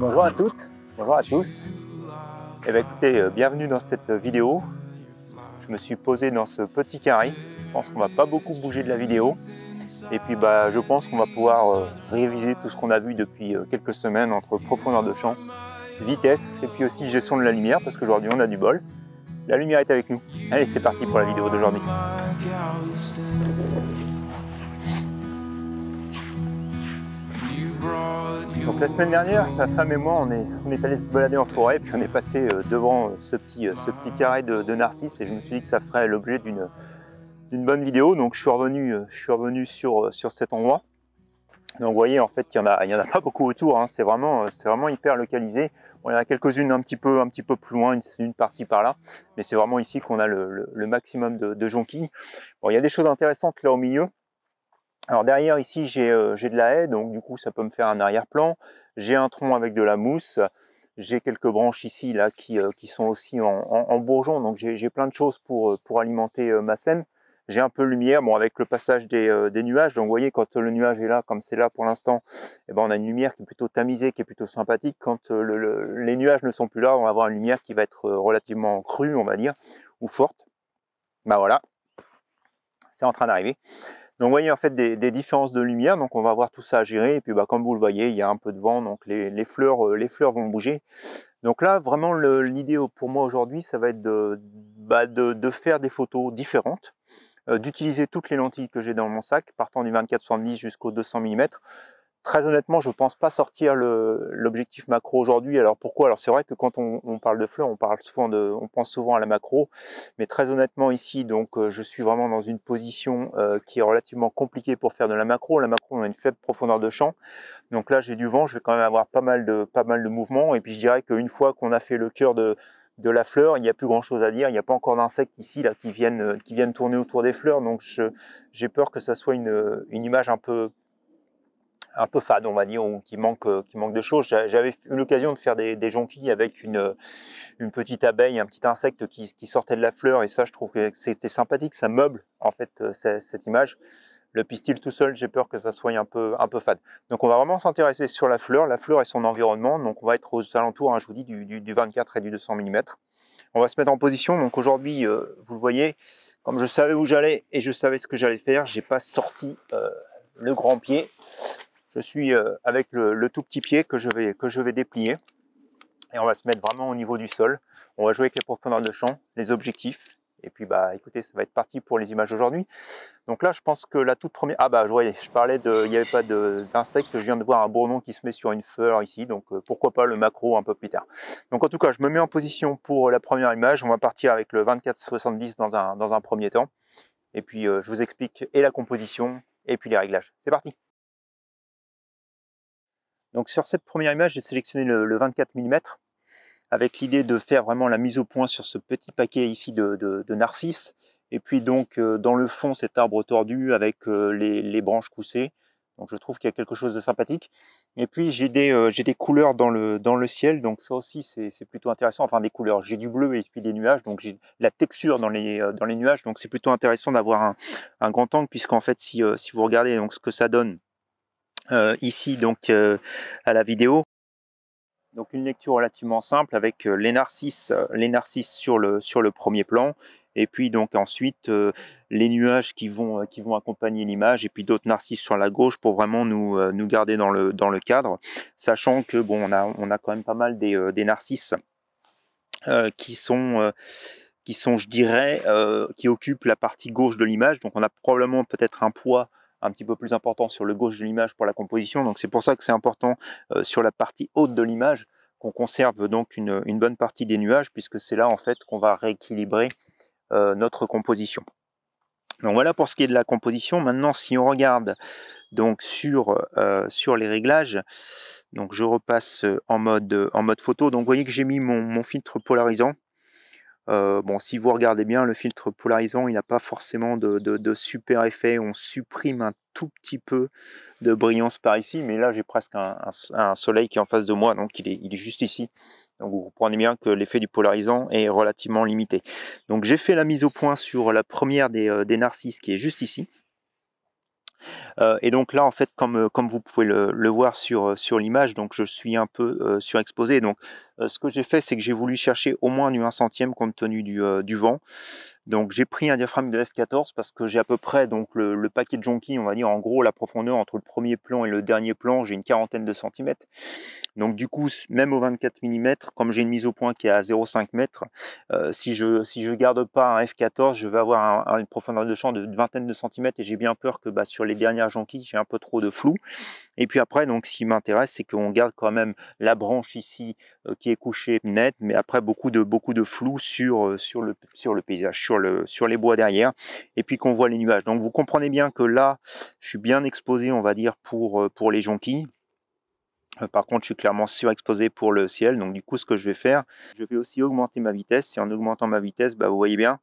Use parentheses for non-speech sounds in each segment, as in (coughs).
Bonjour à toutes, bonjour à tous. Eh bien, écoutez, euh, bienvenue dans cette vidéo. Je me suis posé dans ce petit carré. Je pense qu'on va pas beaucoup bouger de la vidéo. Et puis bah, je pense qu'on va pouvoir euh, réviser tout ce qu'on a vu depuis euh, quelques semaines entre profondeur de champ vitesse et puis aussi gestion de la lumière parce qu'aujourd'hui on a du bol. La lumière est avec nous. Allez, c'est parti pour la vidéo d'aujourd'hui. Donc la semaine dernière, ma femme et moi, on est, on est allés se balader en forêt, et puis on est passé euh, devant euh, ce petit, euh, ce petit carré de, Narcisse, narcisses, et je me suis dit que ça ferait l'objet d'une bonne vidéo, donc je suis revenu, je suis revenu sur, sur cet endroit. Donc vous voyez, en fait, il n'y en, en, a pas beaucoup autour, hein. c'est vraiment, vraiment hyper localisé il y en a quelques-unes un petit peu, plus loin, une, par-ci par-là, mais c'est vraiment ici qu'on a le, maximum de, jonquilles. Bon, il y a des choses intéressantes là au milieu. Alors derrière ici euh, j'ai de la haie, donc du coup ça peut me faire un arrière-plan. J'ai un tronc avec de la mousse, j'ai quelques branches ici là qui, euh, sont aussi en, bourgeon, donc j'ai plein de choses pour, euh, alimenter ma scène j'ai un peu de lumière, bon, avec le passage euh, des, nuages, donc vous voyez, quand le nuage est là, comme c'est là pour l'instant, eh ben, on a une lumière qui est plutôt tamisée, qui est plutôt sympathique. Quand euh, les nuages ne sont plus là, on va avoir une lumière qui va être euh, relativement crue, on va dire, ou forte. Ben voilà, c'est en train d'arriver. Donc vous voyez en fait des, différences de lumière, donc on va avoir tout ça à gérer, et puis bah, comme vous le voyez, il y a un peu de vent, donc les, fleurs, les fleurs vont bouger. Donc là, vraiment l'idée pour moi aujourd'hui, ça va être de, bah, faire des photos différentes, euh, d'utiliser toutes les lentilles que j'ai dans mon sac, partant du 24-70 jusqu'au 200 mm. Très honnêtement, je ne pense pas sortir l'objectif macro aujourd'hui. Alors pourquoi Alors c'est vrai que quand on, parle de fleurs, on, parle souvent de, on pense souvent à la macro, mais très honnêtement ici, donc euh, je suis vraiment dans une position euh, qui est relativement compliquée pour faire de la macro. La macro, on a une faible profondeur de champ, donc là j'ai du vent, je vais quand même avoir pas mal de pas mal de mouvements. Et puis je dirais qu'une fois qu'on a fait le cœur de, de la fleur, il n'y a plus grand chose à dire. Il n'y a pas encore d'insectes ici là, qui, viennent, euh, qui viennent tourner autour des fleurs. Donc j'ai peur que ça soit euh, une, image un peu, un peu fade, on va dire, ou qui manque, euh, qui manque de choses. J'avais eu l'occasion de faire des, jonquilles avec une, une petite abeille, un petit insecte qui, sortait de la fleur. Et ça, je trouve que c'était sympathique. Ça meuble en fait cette image. Le pistil tout seul, j'ai peur que ça soit un peu, un peu fade. Donc on va vraiment s'intéresser sur la fleur, la fleur et son environnement. Donc on va être aux alentours, hein, je vous dis, du, 24 et du 200 mm. On va se mettre en position. Donc aujourd'hui, euh, vous le voyez, comme je savais où j'allais et je savais ce que j'allais faire, je n'ai pas sorti euh, le grand pied. Je suis euh, avec le, tout petit pied que je vais, que je vais déplier. Et on va se mettre vraiment au niveau du sol. On va jouer avec les profondeurs de champ, les objectifs, et puis, bah, écoutez, ça va être parti pour les images aujourd'hui. Donc là, je pense que la toute première... Ah bah, je voyais, je parlais de... Il n'y avait pas d'insectes. Je viens de voir un bourdon qui se met sur une fleur ici. Donc, euh, pourquoi pas le macro un peu plus tard. Donc, en tout cas, je me mets en position pour la première image. On va partir avec le 2470 dans un, dans un premier temps. Et puis, euh, je vous explique et la composition et puis les réglages. C'est parti Donc, sur cette première image, j'ai sélectionné le 24 mm avec l'idée de faire vraiment la mise au point sur ce petit paquet ici de, de, de narcisses. Et puis donc euh, dans le fond cet arbre tordu avec euh, les, les, branches coussées. Donc je trouve qu'il y a quelque chose de sympathique. Et puis j'ai des, euh, j'ai des couleurs dans le, dans le ciel, donc ça aussi c'est, c'est plutôt intéressant. Enfin des couleurs, j'ai du bleu et puis des nuages, donc j'ai la texture dans les, dans les nuages, donc c'est plutôt intéressant d'avoir un, un grand angle, puisqu'en fait si, si vous regardez donc, ce que ça donne ici donc à la vidéo, donc une lecture relativement simple avec euh, les narcisses, euh, les narcisses sur le, sur le premier plan, et puis donc ensuite euh, les nuages qui vont, qui vont accompagner l'image, et puis d'autres narcisses sur la gauche pour vraiment nous, nous garder dans le, dans le cadre, sachant que bon, on a, on a quand même pas mal des, des narcisses qui sont qui sont, je dirais, qui occupent la partie gauche de l'image. Donc on a probablement peut-être un poids un petit peu plus important sur le gauche de l'image pour la composition. Donc c'est pour ça que c'est important euh, sur la partie haute de l'image qu'on conserve donc une, bonne partie des nuages puisque c'est là en fait qu'on va rééquilibrer euh, notre composition. Donc voilà pour ce qui est de la composition. Maintenant, si on regarde donc sur, euh, sur les réglages, donc je repasse en mode, en mode photo. Donc vous voyez que j'ai mis mon filtre polarisant euh, bon, si vous regardez bien, le filtre polarisant, il n'a pas forcément de, super effet. On supprime un tout petit peu de brillance par ici, mais là j'ai presque un, soleil qui est en face de moi, donc il est, juste ici. Donc vous comprenez bien que l'effet du polarisant est relativement limité. Donc j'ai fait la mise au point sur la première des, euh, narcisses qui est juste ici. Euh, et donc là, en fait, comme, vous pouvez le, voir sur, l'image, donc je suis un peu surexposé. Donc euh, ce que j'ai fait, c'est que j'ai voulu chercher au moins du 1 centième compte tenu euh, du, vent. Donc j'ai pris un diaphragme de F14 parce que j'ai à peu près donc le, paquet de jonquilles, on va dire en gros la profondeur entre le premier plan et le dernier plan, j'ai une quarantaine de centimètres. Donc du coup, même au 24 mm, comme j'ai une mise au point qui est à 0,5 m, euh, si je ne si je garde pas un F14, je vais avoir une profondeur de champ de vingtaine de centimètres et j'ai bien peur que bah, sur les dernières jonquilles, j'ai un peu trop de flou. Et puis après, donc ce qui m'intéresse, c'est qu'on garde quand même la branche ici qui couché net, mais après beaucoup de, beaucoup de flou sur, euh, sur, le, sur le paysage, sur, le, sur les bois derrière, et puis qu'on voit les nuages. Donc vous comprenez bien que là, je suis bien exposé, on va dire, pour, euh, pour les jonquilles. Euh, par contre, je suis clairement surexposé pour le ciel, donc du coup, ce que je vais faire, je vais aussi augmenter ma vitesse, et en augmentant ma vitesse, bah, vous voyez bien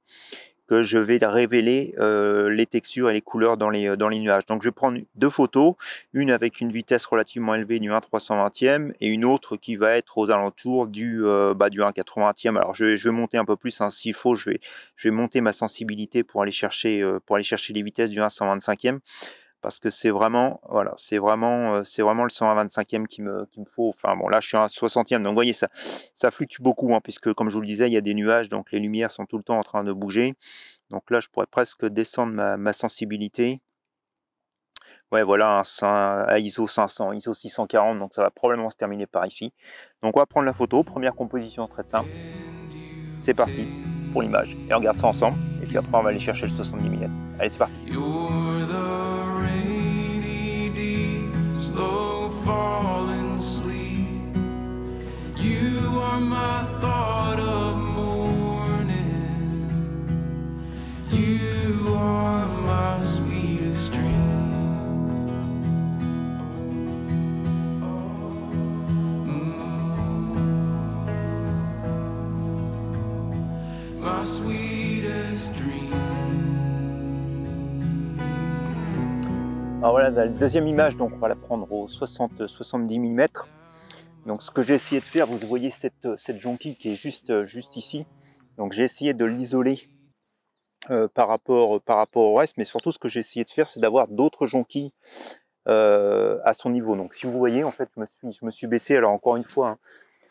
que je vais révéler euh, les textures et les couleurs dans les, euh, dans les nuages. Donc je vais prendre deux photos, une avec une vitesse relativement élevée du 1320 320e et une autre qui va être aux alentours du, euh, bah, du 1 e Alors je, vais monter un peu plus, hein. s'il faut, je vais, je vais monter ma sensibilité pour aller chercher, euh, pour aller chercher les vitesses du 1125 e parce que c'est vraiment, voilà, c'est vraiment, c'est vraiment le 125e qui me, qui me faut. Enfin bon, là je suis à 60e, donc vous voyez ça, ça fluctue beaucoup, hein, puisque comme je vous le disais, il y a des nuages, donc les lumières sont tout le temps en train de bouger. Donc là, je pourrais presque descendre ma, ma sensibilité. Ouais, voilà, un, un, ISO 500, ISO 640, donc ça va probablement se terminer par ici. Donc on va prendre la photo, première composition très simple. C'est parti pour l'image. Et on regarde ça ensemble, et puis après on va aller chercher le 70 mm. Allez, c'est parti. Alors voilà, la deuxième image, donc on va la prendre au 60-70 mm. Donc ce que j'ai essayé de faire, vous voyez cette, jonquille qui est juste, juste ici. Donc j'ai essayé de l'isoler euh, par, rapport, par rapport au reste, mais surtout ce que j'ai essayé de faire, c'est d'avoir d'autres jonquilles euh, à son niveau. Donc si vous voyez, en fait, je me suis, baissé, alors encore une fois, hein,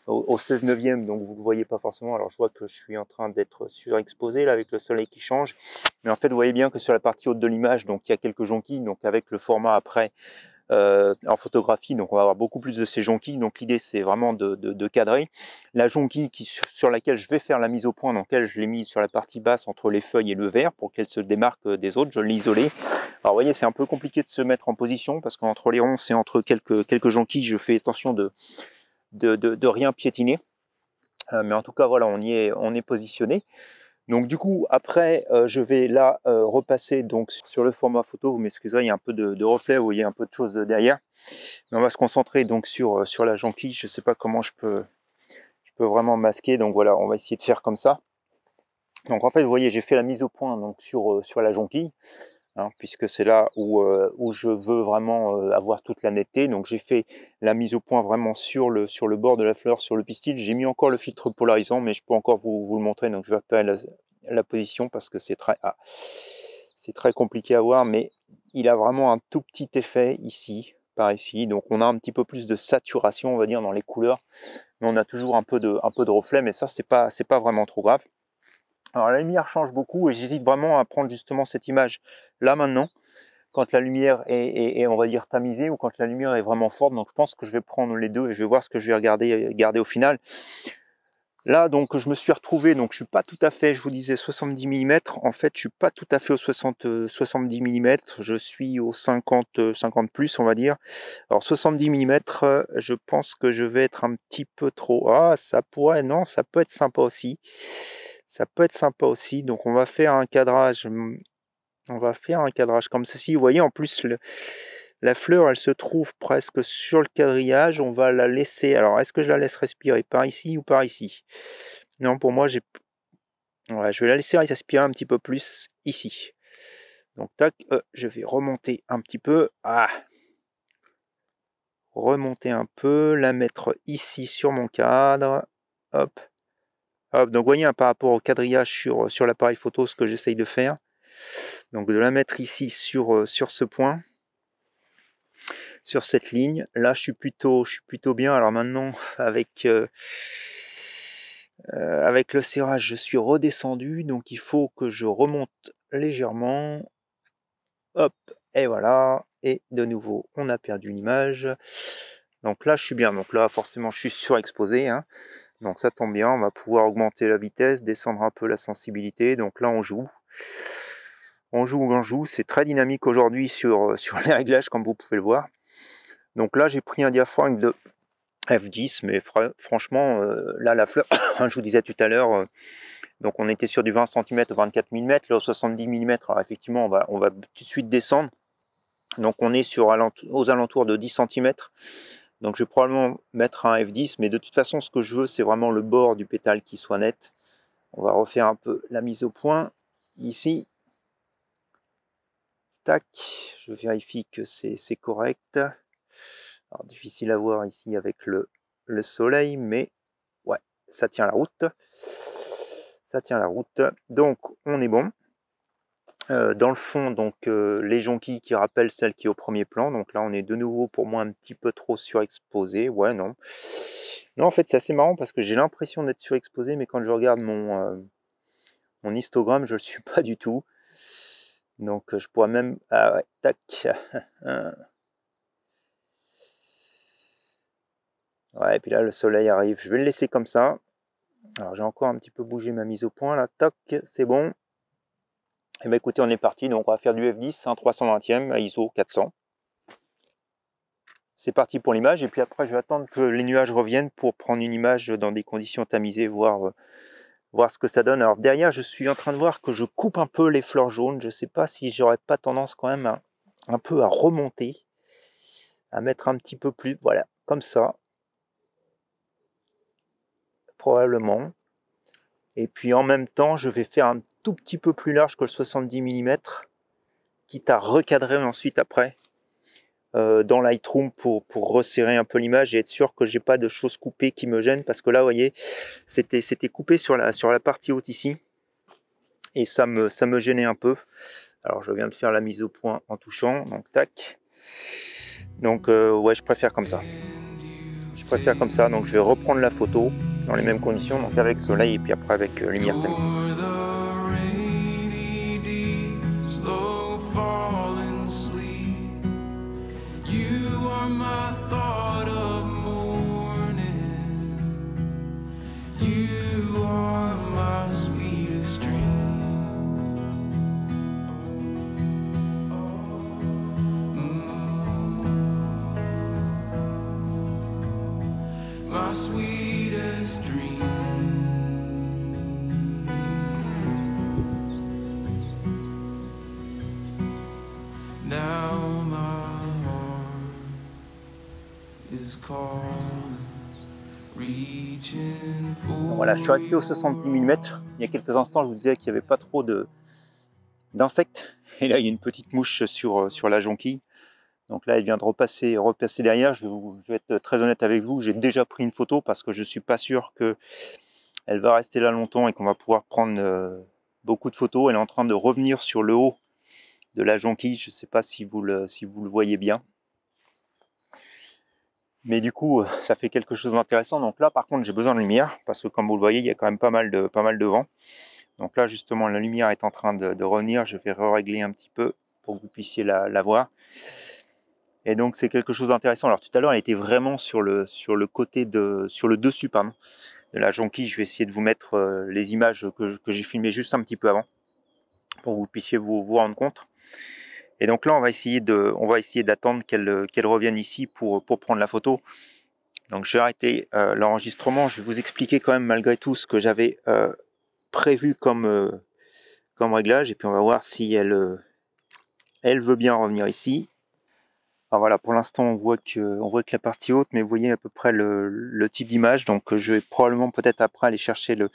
au, au 16 neuvième, donc vous ne voyez pas forcément. Alors je vois que je suis en train d'être surexposé là avec le soleil qui change. Mais en fait, vous voyez bien que sur la partie haute de l'image, donc il y a quelques jonquilles, donc avec le format après euh, en photographie, donc on va avoir beaucoup plus de ces jonquilles. Donc l'idée c'est vraiment de, de, cadrer. La jonquille qui, sur, laquelle je vais faire la mise au point, donc elle je l'ai mise sur la partie basse entre les feuilles et le verre pour qu'elle se démarque euh, des autres, je l'ai isolée. Alors vous voyez c'est un peu compliqué de se mettre en position parce qu'entre les ronces et entre quelques, quelques jonquilles je fais attention de, de, rien piétiner. Euh, mais en tout cas, voilà, on y est, on est positionné. Donc du coup, après, euh, je vais là euh, repasser donc sur le format photo. Vous m'excusez il y a un peu de, de, reflet, vous voyez un peu de choses derrière. on va se concentrer donc sur, sur la jonquille. Je ne sais pas comment je peux, je peux vraiment masquer. Donc voilà, on va essayer de faire comme ça. Donc en fait, vous voyez, j'ai fait la mise au point donc, sur, sur la jonquille. Hein, puisque c'est là où, euh, je veux vraiment euh, avoir toute la netteté. Donc j'ai fait la mise au point vraiment sur le, sur le bord de la fleur, sur le pistil. J'ai mis encore le filtre polarisant, mais je peux encore vous, le montrer. Donc je vais appeler la, position parce que c'est très, ah, c'est très compliqué à voir, mais il a vraiment un tout petit effet ici par ici. Donc on a un petit peu plus de saturation, on va dire, dans les couleurs. Mais on a toujours un peu de, un peu de reflet, mais ça, c'est pas, c'est pas vraiment trop grave. Alors la lumière change beaucoup et j'hésite vraiment à prendre justement cette image là maintenant, quand la lumière est, on va dire tamisée ou quand la lumière est vraiment forte. Donc je pense que je vais prendre les deux et je vais voir ce que je vais regarder garder au final. Là donc je me suis retrouvé, donc je suis pas tout à fait, je vous disais 70 mm, en fait je suis pas tout à fait au 60, 70 mm, je suis au 50, 50 euh, plus on va dire. Alors 70 mm, euh, je pense que je vais être un petit peu trop, ah ça pourrait, non ça peut être sympa aussi ça peut être sympa aussi. Donc on va faire un cadrage, mmh, on va faire un cadrage comme ceci. Vous voyez en plus la fleur, elle se trouve presque sur le quadrillage. On va la laisser. Alors est-ce que je la laisse respirer par ici ou par ici Non, pour moi j'ai, je vais la laisser respirer un petit peu plus ici. Donc tac, euh, je vais remonter un petit peu. Ah remonter un peu, la mettre ici sur mon cadre. Hop, donc voyez, hein, par rapport au quadrillage sur, euh, sur l'appareil photo, ce que j'essaye de faire. Donc de la mettre ici sur, euh, sur ce point, sur cette ligne. Là, je suis plutôt, je suis plutôt bien. Alors maintenant, (laughs) avec, euh, avec le serrage, je suis redescendu. Donc il faut que je remonte légèrement. Hop, et voilà. Et de nouveau, on a perdu l'image. Donc là, je suis bien. Donc là, forcément, je suis surexposé. Hein. Donc ça tombe bien, on va pouvoir augmenter la vitesse, descendre un peu la sensibilité. Donc là, on joue. On joue, on joue. C'est très dynamique aujourd'hui sur, euh, (laughs) sur les réglages, comme vous pouvez le voir. Donc là, j'ai pris un diaphragme de F10, mais franchement, euh, là, la fleur, (coughs) hein, je vous disais tout à l'heure, euh, donc on était sur du 20 cm au 24 mm, là, au 70 mm, alors effectivement, on va, on va tout de suite descendre. Donc on est sur aux alentours de 10 cm. Donc je vais probablement mettre un F10, mais de toute façon, ce que je veux, c'est vraiment le bord du pétale qui soit net. On va refaire un peu la mise au point. Ici, tac, je vérifie que c'est correct. difficile à voir ici avec le, le soleil, mais ouais, ça tient la route. Ça tient la route. Donc, on est bon. Euh, dans le fond, donc euh, les jonquilles qui rappellent celle qui est au premier plan. Donc là, on est de nouveau pour moi un petit peu trop surexposé. Ouais, non. Non, en fait, c'est assez marrant parce que j'ai l'impression d'être surexposé, mais quand je regarde mon, euh, mon histogramme, je ne le suis (laughs) pas du tout. Donc je pourrais même... Ah ouais, tac. (laughs) ouais, et puis là, le soleil arrive. Je vais le laisser comme ça. Alors j'ai encore un petit peu bougé ma mise au point là. Tac, c'est bon. Et eh ben, écoutez, on est parti. Donc on va faire du F10, un 320e ISO 400. C'est parti pour l'image. Et puis après, je vais attendre que les nuages reviennent pour prendre une image dans des conditions tamisées, voir, euh, voir ce que ça donne. Alors derrière, je suis en train de voir que je coupe un peu les fleurs jaunes. Je sais pas si j'aurais pas tendance quand même un peu à remonter, à mettre un petit peu plus. Voilà, comme ça. Probablement. Et puis en même temps, je vais faire un petit tout petit peu plus large que le 70 mm, quitte à recadrer ensuite après euh, dans Lightroom pour, resserrer un peu l'image et être sûr que j'ai pas de choses coupées qui me gênent parce que là, voyez, c'était coupé sur la, sur la partie haute ici et ça me, ça me gênait un peu. Alors je viens de faire la mise au point en touchant, donc tac. Donc euh, ouais, je préfère comme ça. Je préfère comme ça, donc je vais reprendre la photo dans les mêmes conditions, donc avec soleil et puis après avec euh, lumière Voilà, je suis resté au 70 mm. Il y a quelques instants, je vous disais qu'il n'y avait pas trop d'insectes. Et là, il y a une petite mouche sur, sur la jonquille. Donc là, elle vient de repasser, repasser derrière. Je vais, être très honnête avec vous. J'ai déjà pris une photo parce que je ne suis pas sûr qu'elle va rester là longtemps et qu'on va pouvoir prendre euh, beaucoup de photos. Elle est en train de revenir sur le haut de la jonquille. Je ne sais pas si vous, le, si vous le voyez bien. Mais du coup, euh, ça fait quelque chose d'intéressant. Donc là, par contre, j'ai besoin de lumière parce que comme vous le voyez, il y a quand même pas mal de, pas mal de vent. Donc là, justement, la lumière est en train de, revenir. Je vais régler un petit peu pour que vous puissiez la, voir. Et donc, c'est quelque chose d'intéressant. Alors, tout à l'heure, elle était vraiment sur le, sur le côté de, sur le dessus, de la jonquille. Je vais essayer de vous mettre euh, les images que, j'ai filmées juste un petit peu avant pour que vous puissiez vous, vous rendre compte. Et donc là, on va essayer de, on va essayer d'attendre qu'elle euh, qu'elle revienne ici pour, pour prendre la photo. Donc je vais arrêter euh, l'enregistrement. Je vais vous expliquer quand même malgré tout ce que j'avais euh, prévu comme, comme réglage. Et puis on va voir si elle, elle veut bien revenir ici. Alors voilà, pour l'instant on voit que on voit que la partie haute, mais vous voyez à peu près le, le type d'image. Donc je vais probablement peut-être après aller chercher le,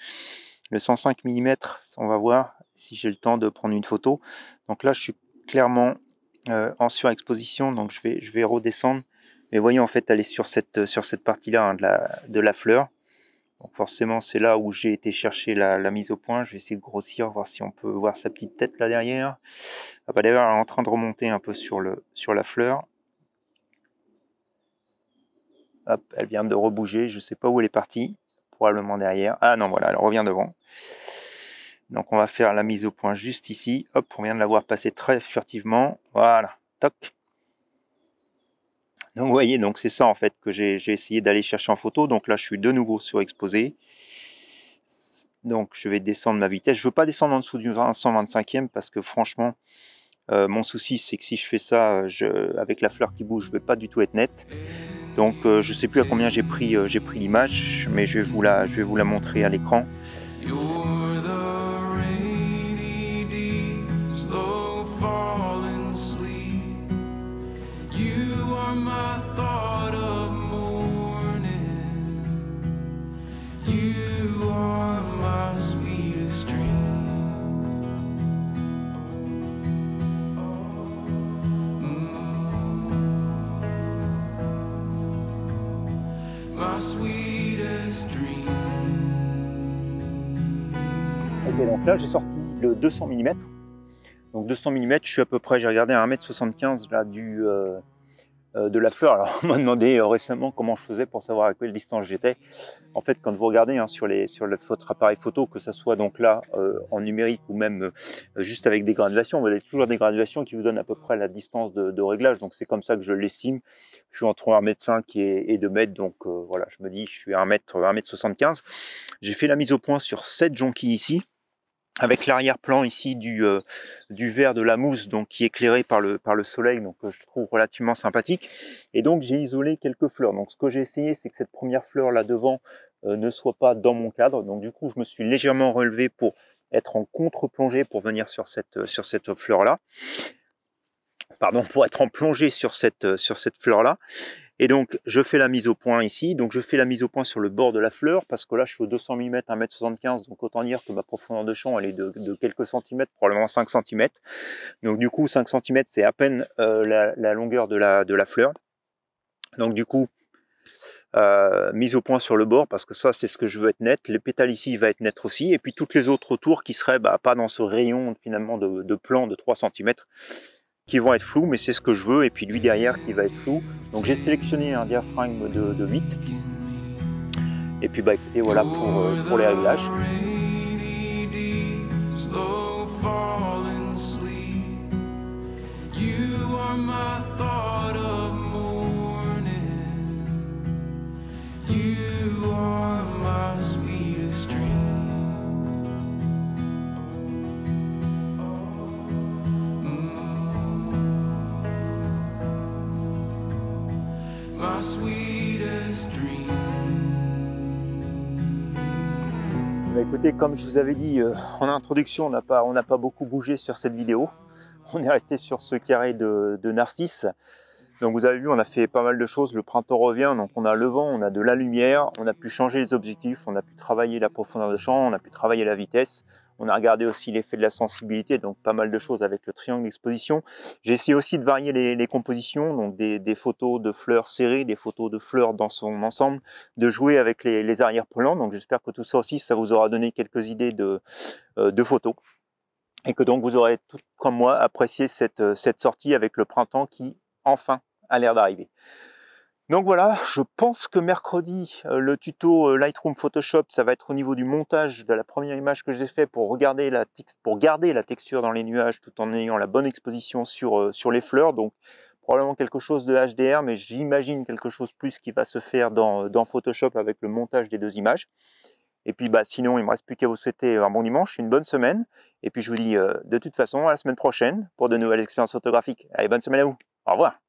le 105 mm. On va voir si j'ai le temps de prendre une photo. Donc là je suis clairement euh, en surexposition, donc je vais, je vais redescendre. Mais voyez, en fait, elle est sur cette, euh, sur cette partie-là hein, de, la, fleur. Donc forcément, c'est là où j'ai été chercher la, mise au point. Je vais essayer de grossir, voir si on peut voir sa petite tête là derrière. Ah bah, D'ailleurs, elle est en train de remonter un peu sur, le, sur la fleur. elle vient de rebouger. Je ne sais pas où elle est partie. Probablement derrière. Ah non, voilà, elle revient devant. Donc on va faire la mise au point juste ici. Hop, on vient de l'avoir passé très furtivement. Voilà, toc. Donc vous voyez, donc c'est ça en fait que j'ai essayé d'aller chercher en photo. Donc là, je suis de nouveau surexposé. Donc je vais descendre ma vitesse. Je ne veux pas descendre en dessous du 125e parce que franchement, euh, mon souci c'est que si je fais ça avec la fleur qui bouge, je ne vais pas du tout être net. Donc euh, je ne sais plus à combien euh, j'ai pris, l'image, mais je vais vous la montrer à l'écran. slow falling sleep. You are my thought of morning. You are my sweetest dream. My sweetest dream. Et donc là j'ai sorti le 200 mm donc 200 mm, je suis à peu près, j'ai regardé à 1m75 là, du, euh, euh, de la fleur. Alors on m'a demandé euh, récemment comment je faisais pour savoir à quelle distance j'étais. En fait, quand vous regardez hein, sur, les, sur votre appareil photo, que ce soit donc là en numérique ou même juste avec des graduations, vous avez toujours des graduations qui vous donnent à peu près la distance de, réglage. Donc c'est comme ça que je l'estime. Je suis entre 1m5 et, et 2m, donc voilà, je me dis je suis à 1m, 1m75. J'ai fait la mise au point sur cette jonquille ici avec l'arrière-plan ici du, euh, du vert de la mousse donc qui est éclairé par le, par le soleil donc que euh, je trouve relativement sympathique et donc j'ai isolé quelques fleurs donc ce que j'ai essayé c'est que cette première fleur là devant euh, ne soit pas dans mon cadre donc du coup je me suis légèrement relevé pour être en contre-plongée pour venir sur cette, sur cette fleur là pardon pour être en plongée sur cette, sur cette fleur là et donc, je fais la mise au point ici. Donc, je fais la mise au point sur le bord de la fleur parce que là, je suis au 200 mm, 1m75. Donc, autant dire que ma profondeur de champ, elle est de, quelques centimètres, probablement 5 cm. Donc, du coup, 5 cm, c'est à peine euh, la, longueur de la, fleur. Donc, du coup, euh, mise au point sur le bord parce que ça c'est ce que je veux être net. Le pétale ici il va être net aussi et puis toutes les autres autour qui seraient bah, pas dans ce rayon finalement de, de plan de 3 cm qui vont être flous mais c'est ce que je veux, et puis lui derrière qui va être flou. Donc j'ai sélectionné un diaphragme de, 8. Et puis bah écoutez, voilà pour, euh, pour les réglages. Écoutez, comme je vous avais dit euh, en introduction, on n'a pas, pas beaucoup bougé sur cette vidéo. (laughs) On est resté sur ce carré de, de, Narcisse. Donc vous avez vu, on a fait pas mal de choses. Le printemps revient, donc on a le vent, on a de la lumière, on a pu changer les objectifs, on a pu travailler la profondeur de champ, on a pu travailler la vitesse, on a regardé aussi l'effet de la sensibilité, donc pas mal de choses avec le triangle d'exposition. J'ai essayé aussi de varier les, compositions, donc des, photos de fleurs serrées, des photos de fleurs dans son ensemble, de jouer avec les, les arrière-plans. Donc j'espère que tout ça aussi, ça vous aura donné quelques idées de, euh, photos et que donc vous aurez tout comme moi apprécié cette euh, sortie avec le printemps qui enfin a l'air d'arriver. Donc voilà, je pense que mercredi, euh, le tuto euh, Lightroom Photoshop, ça va être au niveau du montage de la première image que j'ai fait pour, regarder garder la texture dans les nuages tout en ayant la bonne exposition sur, euh, sur les fleurs. Donc probablement quelque chose de HDR, mais j'imagine quelque chose plus qui va se faire dans, Photoshop avec le montage des deux images. Et puis bah, sinon, il ne me reste plus qu'à vous souhaiter un bon dimanche, une bonne semaine. Et puis je vous dis de toute façon à la semaine prochaine pour de nouvelles expériences photographiques. Allez, bonne semaine à vous. Au revoir.